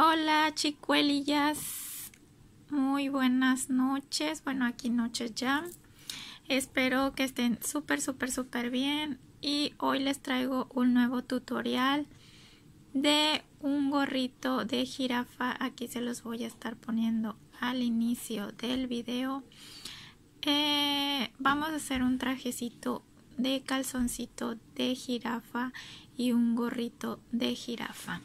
Hola chicuelillas, muy buenas noches, bueno aquí noches ya, espero que estén súper súper súper bien y hoy les traigo un nuevo tutorial de un gorrito de jirafa, aquí se los voy a estar poniendo al inicio del video, eh, vamos a hacer un trajecito de calzoncito de jirafa y un gorrito de jirafa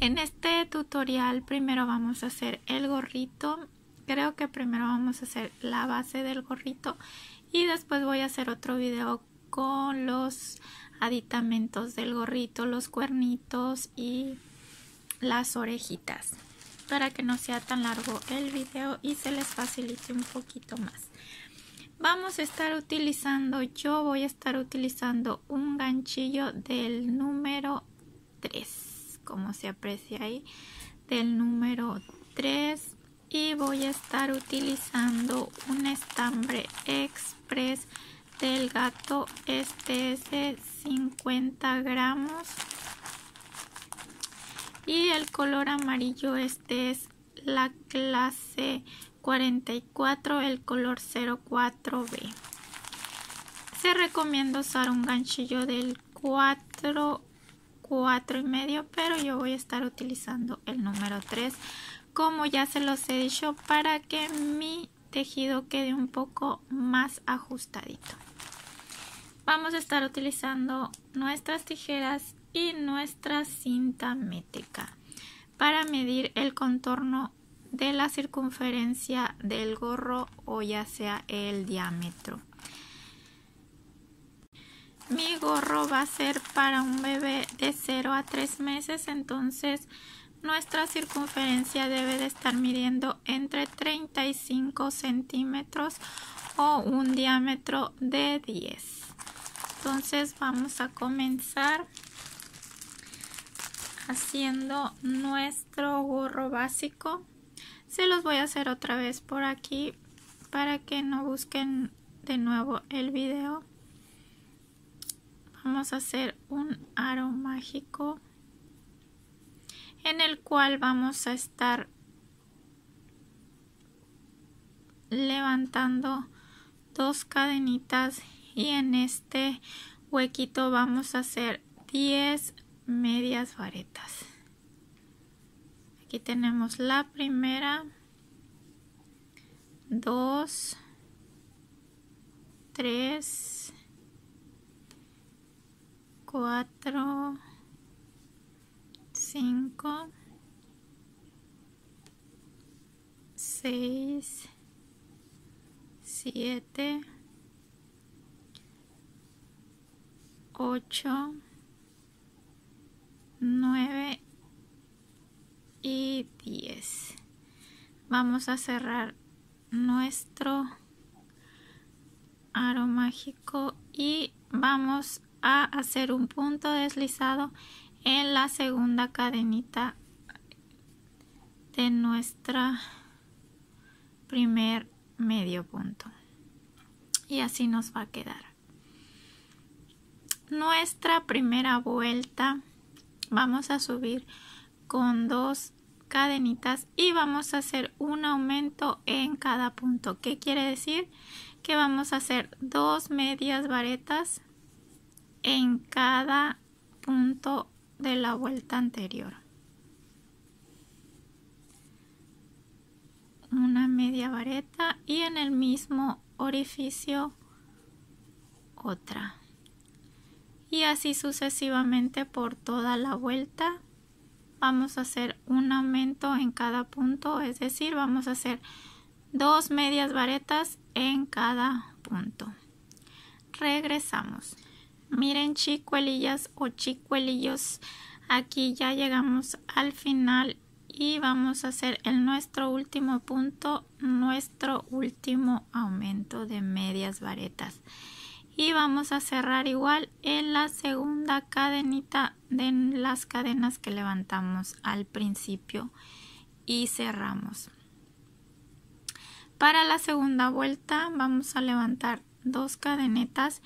en este tutorial primero vamos a hacer el gorrito creo que primero vamos a hacer la base del gorrito y después voy a hacer otro video con los aditamentos del gorrito los cuernitos y las orejitas para que no sea tan largo el video y se les facilite un poquito más vamos a estar utilizando, yo voy a estar utilizando un ganchillo del número 3, como se aprecia ahí, del número 3 y voy a estar utilizando un estambre express del gato, este es de 50 gramos y el color amarillo este es la clase 44, el color 04B. Se recomienda usar un ganchillo del 4, 4 y medio, pero yo voy a estar utilizando el número 3, como ya se los he dicho, para que mi tejido quede un poco más ajustadito. Vamos a estar utilizando nuestras tijeras y nuestra cinta métrica para medir el contorno de la circunferencia del gorro o ya sea el diámetro. Mi gorro va a ser para un bebé de 0 a 3 meses, entonces nuestra circunferencia debe de estar midiendo entre 35 centímetros o un diámetro de 10. Entonces vamos a comenzar haciendo nuestro gorro básico se los voy a hacer otra vez por aquí para que no busquen de nuevo el video vamos a hacer un aro mágico en el cual vamos a estar levantando dos cadenitas y en este huequito vamos a hacer 10 Medias faretas. Aquí tenemos la primera 2 3 4 5 6 7 8 9 y 10 vamos a cerrar nuestro aro mágico y vamos a hacer un punto deslizado en la segunda cadenita de nuestra primer medio punto y así nos va a quedar nuestra primera vuelta vamos a subir con dos cadenitas y vamos a hacer un aumento en cada punto. ¿Qué quiere decir? Que vamos a hacer dos medias varetas en cada punto de la vuelta anterior. Una media vareta y en el mismo orificio otra y así sucesivamente por toda la vuelta vamos a hacer un aumento en cada punto es decir vamos a hacer dos medias varetas en cada punto regresamos miren chicuelillas o chicuelillos aquí ya llegamos al final y vamos a hacer nuestro último punto nuestro último aumento de medias varetas y vamos a cerrar igual en la segunda cadenita de las cadenas que levantamos al principio y cerramos para la segunda vuelta vamos a levantar dos cadenetas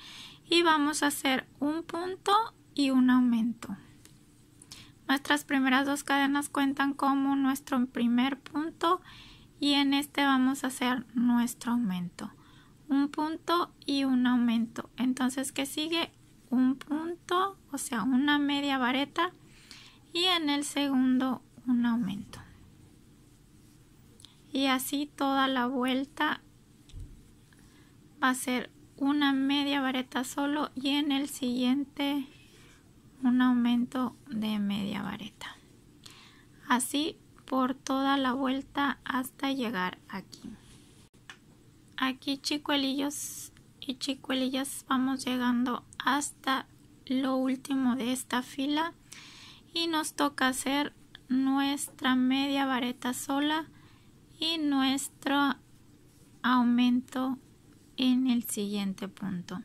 y vamos a hacer un punto y un aumento nuestras primeras dos cadenas cuentan como nuestro primer punto y en este vamos a hacer nuestro aumento un punto y un aumento entonces que sigue un punto o sea una media vareta y en el segundo un aumento y así toda la vuelta va a ser una media vareta solo y en el siguiente un aumento de media vareta así por toda la vuelta hasta llegar aquí Aquí chicuelillos y chicuelillas vamos llegando hasta lo último de esta fila y nos toca hacer nuestra media vareta sola y nuestro aumento en el siguiente punto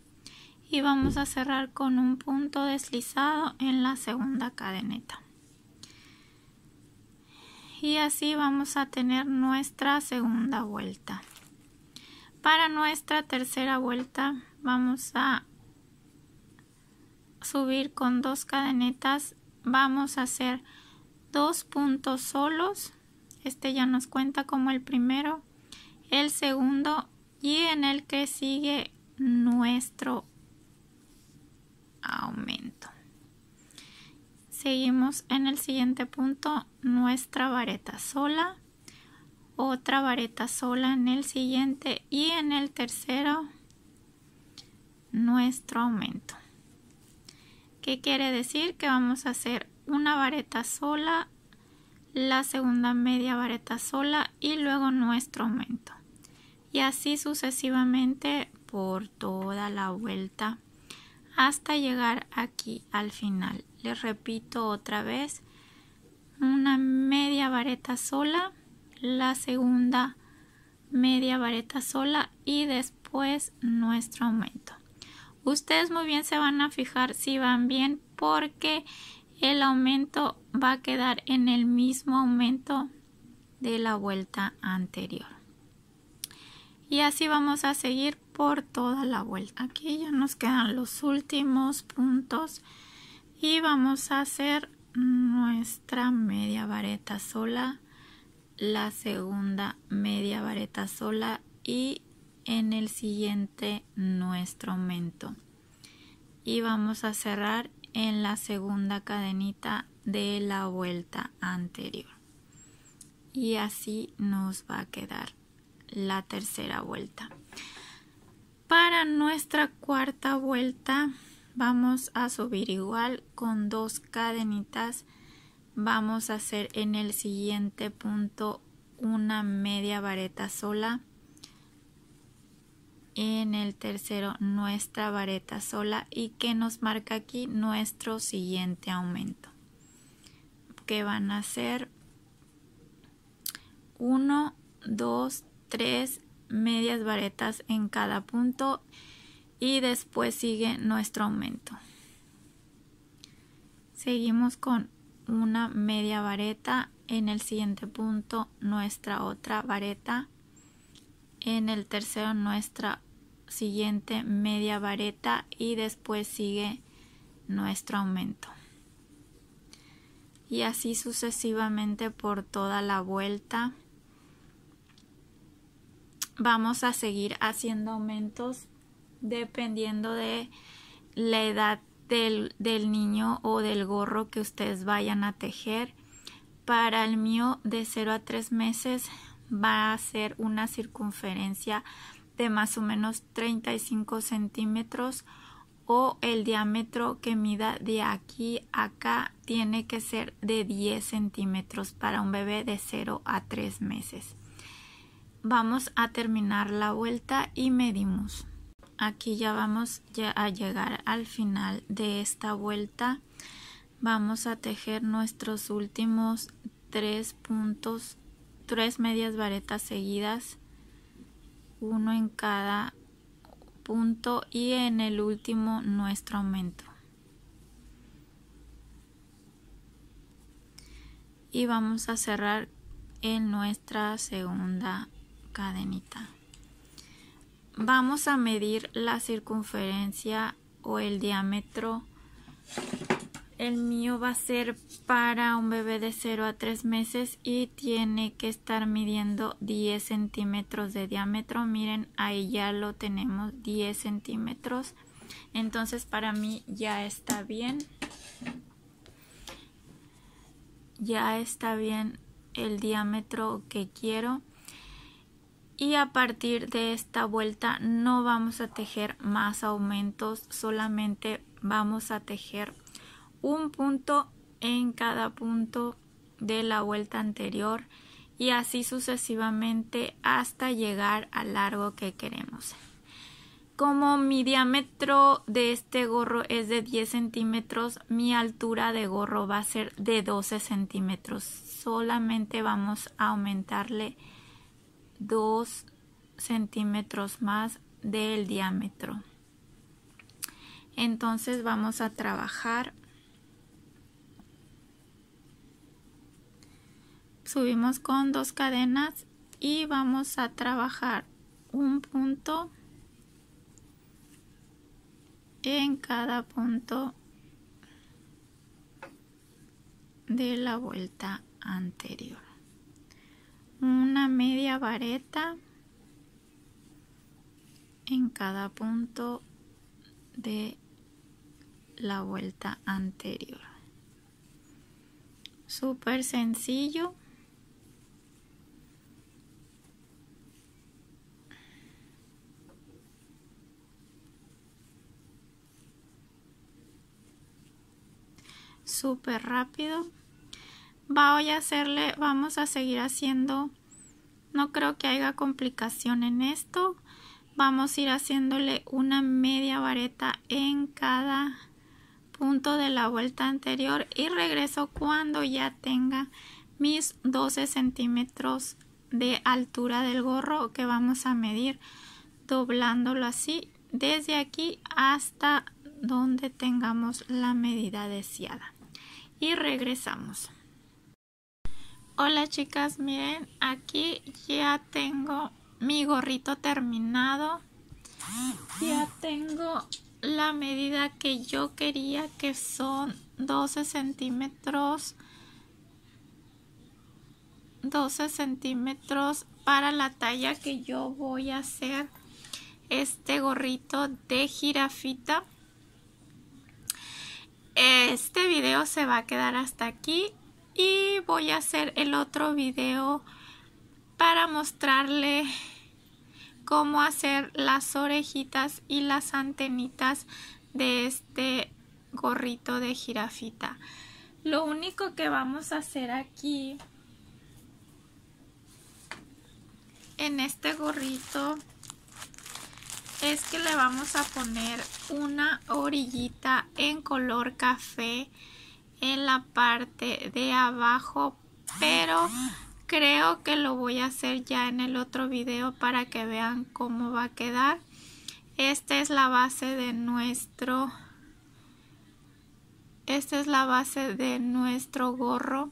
y vamos a cerrar con un punto deslizado en la segunda cadeneta y así vamos a tener nuestra segunda vuelta para nuestra tercera vuelta vamos a subir con dos cadenetas. Vamos a hacer dos puntos solos. Este ya nos cuenta como el primero. El segundo y en el que sigue nuestro aumento. Seguimos en el siguiente punto nuestra vareta sola otra vareta sola en el siguiente y en el tercero nuestro aumento. ¿Qué quiere decir? Que vamos a hacer una vareta sola, la segunda media vareta sola y luego nuestro aumento. Y así sucesivamente por toda la vuelta hasta llegar aquí al final. Les repito otra vez, una media vareta sola, la segunda media vareta sola y después nuestro aumento. Ustedes muy bien se van a fijar si van bien porque el aumento va a quedar en el mismo aumento de la vuelta anterior. Y así vamos a seguir por toda la vuelta. Aquí ya nos quedan los últimos puntos y vamos a hacer nuestra media vareta sola la segunda media vareta sola y en el siguiente nuestro aumento y vamos a cerrar en la segunda cadenita de la vuelta anterior y así nos va a quedar la tercera vuelta para nuestra cuarta vuelta vamos a subir igual con dos cadenitas vamos a hacer en el siguiente punto una media vareta sola en el tercero nuestra vareta sola y que nos marca aquí nuestro siguiente aumento que van a ser 1 2 3 medias varetas en cada punto y después sigue nuestro aumento seguimos con una media vareta en el siguiente punto nuestra otra vareta en el tercero nuestra siguiente media vareta y después sigue nuestro aumento y así sucesivamente por toda la vuelta vamos a seguir haciendo aumentos dependiendo de la edad del, niño o del gorro que ustedes vayan a tejer. Para el mío de 0 a 3 meses va a ser una circunferencia de más o menos 35 centímetros o el diámetro que mida de aquí a acá tiene que ser de 10 centímetros para un bebé de 0 a 3 meses. Vamos a terminar la vuelta y medimos aquí ya vamos a llegar al final de esta vuelta vamos a tejer nuestros últimos tres puntos tres medias varetas seguidas uno en cada punto y en el último nuestro aumento y vamos a cerrar en nuestra segunda cadenita vamos a medir la circunferencia o el diámetro el mío va a ser para un bebé de 0 a 3 meses y tiene que estar midiendo 10 centímetros de diámetro miren ahí ya lo tenemos 10 centímetros entonces para mí ya está bien ya está bien el diámetro que quiero y a partir de esta vuelta no vamos a tejer más aumentos solamente vamos a tejer un punto en cada punto de la vuelta anterior y así sucesivamente hasta llegar al largo que queremos como mi diámetro de este gorro es de 10 centímetros, mi altura de gorro va a ser de 12 centímetros. Solamente vamos a aumentarle dos centímetros más del diámetro entonces vamos a trabajar subimos con dos cadenas y vamos a trabajar un punto en cada punto de la vuelta anterior una media vareta en cada punto de la vuelta anterior súper sencillo súper rápido voy a hacerle, vamos a seguir haciendo, no creo que haya complicación en esto. Vamos a ir haciéndole una media vareta en cada punto de la vuelta anterior y regreso cuando ya tenga mis 12 centímetros de altura del gorro que vamos a medir doblándolo así desde aquí hasta donde tengamos la medida deseada y regresamos Hola chicas, miren, aquí ya tengo mi gorrito terminado. Ya tengo la medida que yo quería, que son 12 centímetros. 12 centímetros para la talla que yo voy a hacer este gorrito de jirafita. Este video se va a quedar hasta aquí y voy a hacer el otro video para mostrarle cómo hacer las orejitas y las antenitas de este gorrito de jirafita lo único que vamos a hacer aquí en este gorrito es que le vamos a poner una orillita en color café en la parte de abajo pero creo que lo voy a hacer ya en el otro video para que vean cómo va a quedar esta es la base de nuestro esta es la base de nuestro gorro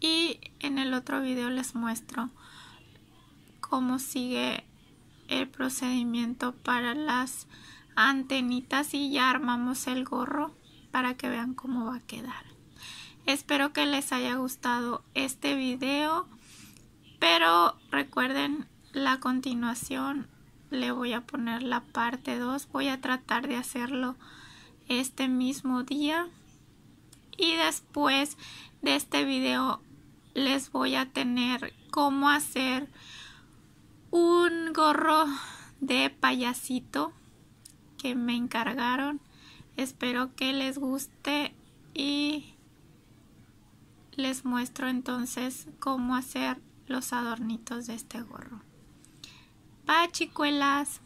y en el otro video les muestro cómo sigue el procedimiento para las antenitas y ya armamos el gorro para que vean cómo va a quedar. Espero que les haya gustado este video, pero recuerden la continuación le voy a poner la parte 2. Voy a tratar de hacerlo este mismo día. Y después de este video les voy a tener cómo hacer un gorro de payasito que me encargaron. Espero que les guste y les muestro entonces cómo hacer los adornitos de este gorro. Pa chicuelas!